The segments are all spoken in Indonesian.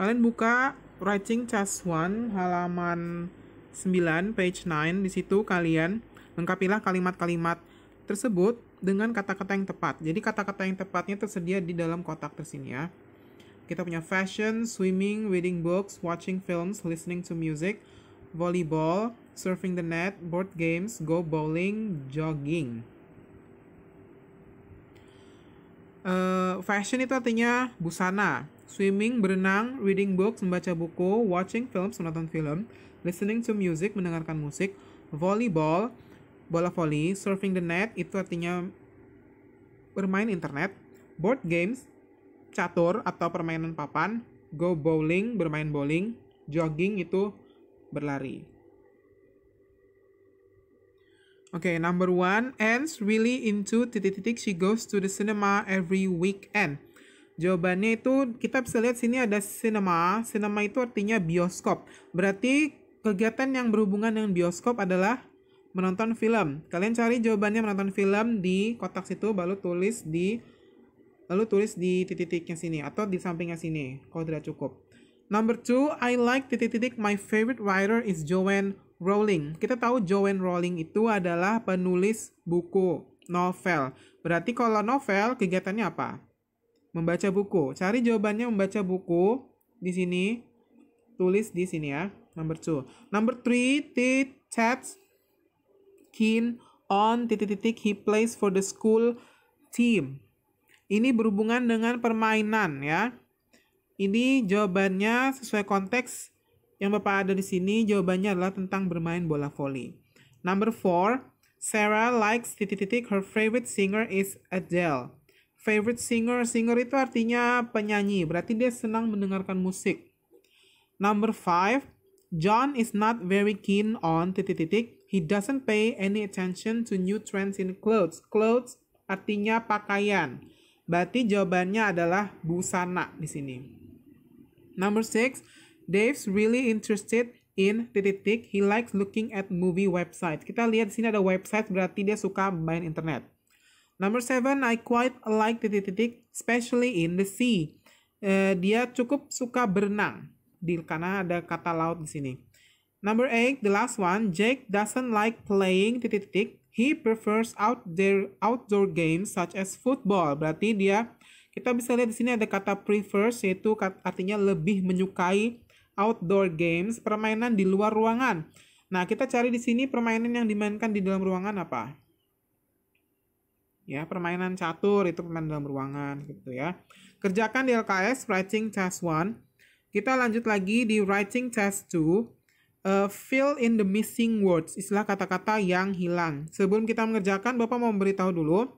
kalian buka writing task 1 halaman 9 page 9 di situ kalian lengkapilah kalimat-kalimat tersebut dengan kata-kata yang tepat. Jadi kata-kata yang tepatnya tersedia di dalam kotak tersini ya. Kita punya fashion, swimming, reading books, watching films, listening to music, volleyball, surfing the net, board games, go bowling, jogging. Uh, fashion itu artinya busana, swimming, berenang, reading books, membaca buku, watching films, menonton film, listening to music, mendengarkan musik, volleyball, bola voli, surfing the net, itu artinya bermain internet, board games, catur atau permainan papan, go bowling, bermain bowling, jogging itu berlari. Oke, okay, number one, Anne's really into titik-titik she goes to the cinema every weekend. Jawabannya itu kita bisa lihat sini ada cinema. Cinema itu artinya bioskop. Berarti kegiatan yang berhubungan dengan bioskop adalah menonton film. Kalian cari jawabannya menonton film di kotak situ lalu tulis di lalu tulis di titik-titiknya sini atau di sampingnya sini kalau tidak cukup. Number two, I like titik-titik my favorite writer is Joanne Rowling. Kita tahu Joanne Rowling itu adalah penulis buku novel. Berarti kalau novel kegiatannya apa? membaca buku. Cari jawabannya membaca buku di sini. Tulis di sini ya. Number two. Number three, tit chats keen on titik titik he plays for the school team. Ini berhubungan dengan permainan ya. Ini jawabannya sesuai konteks yang Bapak ada di sini. Jawabannya adalah tentang bermain bola voli. Number four, Sarah likes titik titik her favorite singer is Adele. Favorite singer, singer itu artinya penyanyi, berarti dia senang mendengarkan musik. Number five, John is not very keen on titik-titik. He doesn't pay any attention to new trends in clothes. Clothes artinya pakaian. Berarti jawabannya adalah busana di sini. Number six, Dave's really interested in titik-titik. He likes looking at movie websites. Kita lihat di sini ada website berarti dia suka main internet. Number seven, I quite like titik-titik, especially in the sea. Uh, dia cukup suka berenang di karena ada kata laut di sini. Number eight, the last one, Jake doesn't like playing titik-titik. He prefers out their outdoor games such as football. Berarti dia kita bisa lihat di sini ada kata prefers yaitu artinya lebih menyukai outdoor games, permainan di luar ruangan. Nah, kita cari di sini permainan yang dimainkan di dalam ruangan apa? ya permainan catur itu permainan dalam ruangan gitu ya kerjakan di LKS writing test One. kita lanjut lagi di writing test Two. uh, fill in the missing words istilah kata-kata yang hilang sebelum kita mengerjakan Bapak mau memberitahu dulu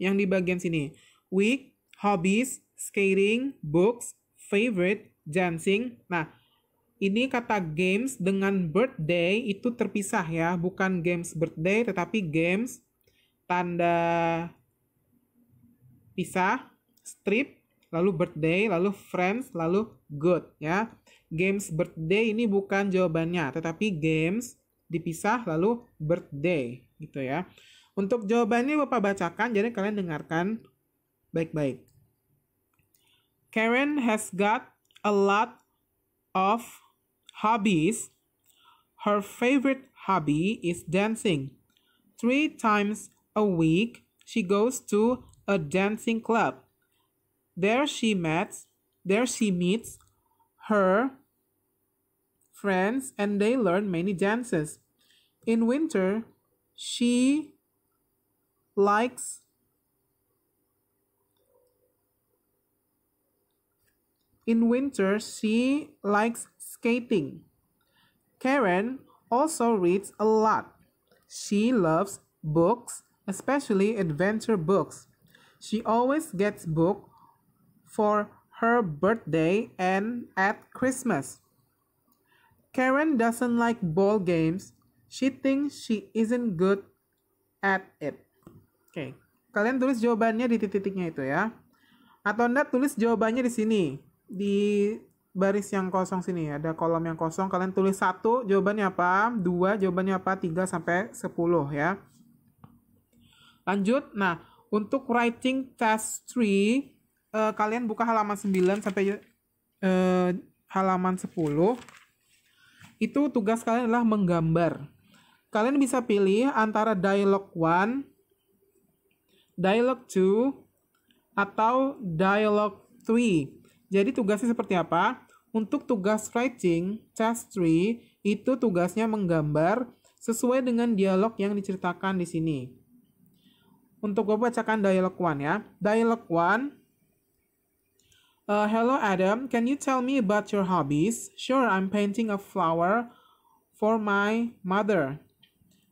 yang di bagian sini week hobbies skating books favorite dancing nah ini kata games dengan birthday itu terpisah ya, bukan games birthday tetapi games tanda pisah, strip, lalu birthday, lalu friends, lalu good ya. Games birthday ini bukan jawabannya, tetapi games dipisah lalu birthday gitu ya. Untuk jawabannya Bapak bacakan jadi kalian dengarkan baik-baik. Karen has got a lot of hobbies. Her favorite hobby is dancing. Three times a week, she goes to a dancing club. There she meets, there she meets her friends and they learn many dances. In winter, she likes In winter, she likes skating. Karen also reads a lot. She loves books especially adventure books. She always gets book for her birthday and at Christmas. Karen doesn't like ball games. She thinks she isn't good at it. Oke, okay. kalian tulis jawabannya di titik-titiknya itu ya. Atau Anda tulis jawabannya di sini, di baris yang kosong sini. ya, Ada kolom yang kosong, kalian tulis satu jawabannya apa, dua jawabannya apa, tiga sampai sepuluh ya. Lanjut. Nah, untuk writing test 3 uh, eh, kalian buka halaman 9 sampai uh, halaman 10. Itu tugas kalian adalah menggambar. Kalian bisa pilih antara dialog 1, dialog 2, atau dialog 3. Jadi tugasnya seperti apa? Untuk tugas writing test 3 itu tugasnya menggambar sesuai dengan dialog yang diceritakan di sini untuk gue bacakan dialog one ya. Dialog one. Uh, hello Adam, can you tell me about your hobbies? Sure, I'm painting a flower for my mother.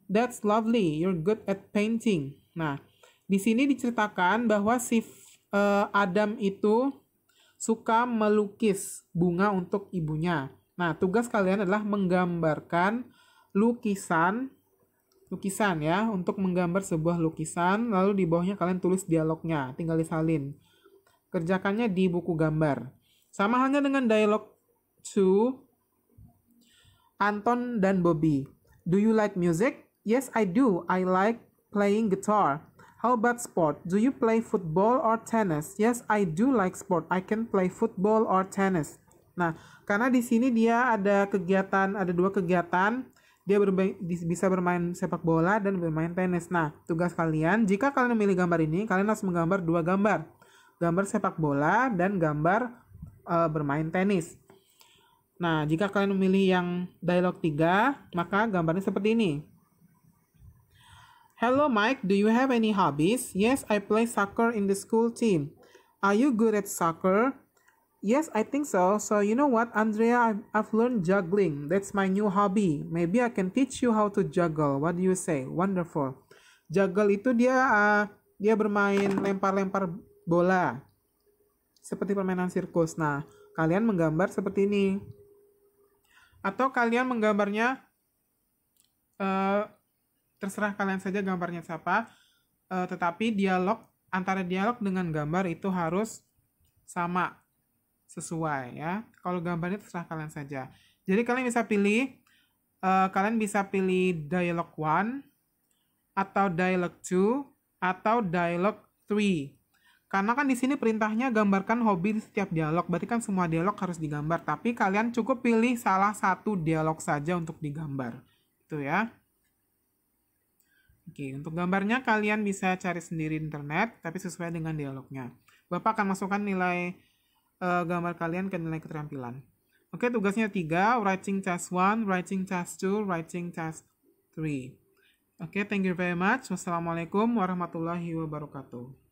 That's lovely. You're good at painting. Nah, di sini diceritakan bahwa si uh, Adam itu suka melukis bunga untuk ibunya. Nah, tugas kalian adalah menggambarkan lukisan lukisan ya untuk menggambar sebuah lukisan lalu di bawahnya kalian tulis dialognya tinggal disalin kerjakannya di buku gambar sama halnya dengan dialog to Anton dan Bobby do you like music yes I do I like playing guitar how about sport do you play football or tennis yes I do like sport I can play football or tennis nah karena di sini dia ada kegiatan ada dua kegiatan dia berba- bisa bermain sepak bola dan bermain tenis. Nah, tugas kalian, jika kalian memilih gambar ini, kalian harus menggambar dua gambar. Gambar sepak bola dan gambar uh, bermain tenis. Nah, jika kalian memilih yang dialog 3, maka gambarnya seperti ini. Hello Mike, do you have any hobbies? Yes, I play soccer in the school team. Are you good at soccer? Yes, I think so. So you know what, Andrea, I've, I've learned juggling. That's my new hobby. Maybe I can teach you how to juggle. What do you say? Wonderful. Juggle itu dia uh, dia bermain lempar-lempar bola. Seperti permainan sirkus. Nah, kalian menggambar seperti ini. Atau kalian menggambarnya uh, terserah kalian saja gambarnya siapa. Uh, tetapi dialog antara dialog dengan gambar itu harus sama sesuai ya. Kalau gambarnya terserah kalian saja. Jadi kalian bisa pilih uh, kalian bisa pilih dialog 1 atau dialog 2 atau dialog 3. Karena kan di sini perintahnya gambarkan hobi di setiap dialog, berarti kan semua dialog harus digambar. Tapi kalian cukup pilih salah satu dialog saja untuk digambar. Itu ya. Oke, untuk gambarnya kalian bisa cari sendiri internet, tapi sesuai dengan dialognya. Bapak akan masukkan nilai uh, gambar kalian ke nilai keterampilan. Oke, tugasnya tiga writing test one, writing test two, writing test three. Oke, thank you very much. Wassalamualaikum warahmatullahi wabarakatuh.